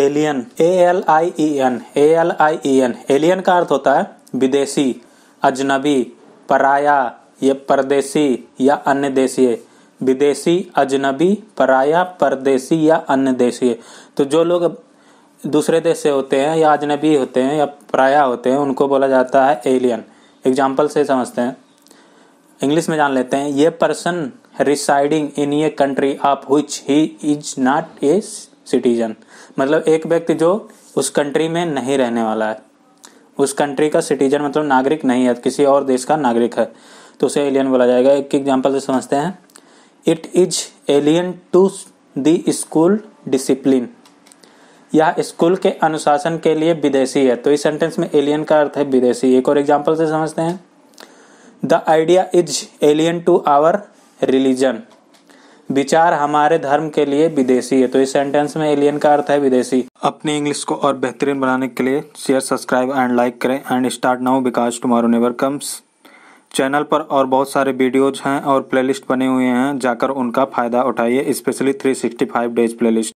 alien A L I E N A L I E N alien का अर्थ होता है विदेशी अजनबी पराया ये परदेशी या अन्य देशीय विदेशी अजनबी पराया परदेशी या अन्य देशीय तो जो लोग दूसरे देश से होते हैं या अजनबी होते हैं या पराया होते हैं उनको बोला जाता है एलियन एग्जाम्पल से समझते हैं इंग्लिश में जान लेते हैं ये पर्सन रिसाइडिंग इन ये country of which he is not a citizen मतलब एक व्यक्ति जो उस कंट्री में नहीं रहने वाला है उस कंट्री का सिटीजन मतलब नागरिक नहीं है किसी और देश का नागरिक है तो उसे एलियन बोला जाएगा एक एग्जाम्पल से समझते हैं it is alien to the school discipline यह स्कूल के अनुशासन के लिए विदेशी है तो इस सेंटेंस में एलियन का अर्थ है विदेशी एक और एग्जाम्पल से समझते हैं the idea is alien to our religion विचार हमारे धर्म के लिए विदेशी है तो इस सेंटेंस में एलियन का अर्थ है विदेशी अपनी इंग्लिश को और बेहतरीन बनाने के लिए शेयर सब्सक्राइब एंड लाइक करें and start now because tomorrow never comes channel पर और बहुत सारे वीडियोज हैं और प्लेलिस्ट बने हुए हैं जाकर उनका फ़ायदा उठाइए स्पेशली 365 डेज प्लेलिस्ट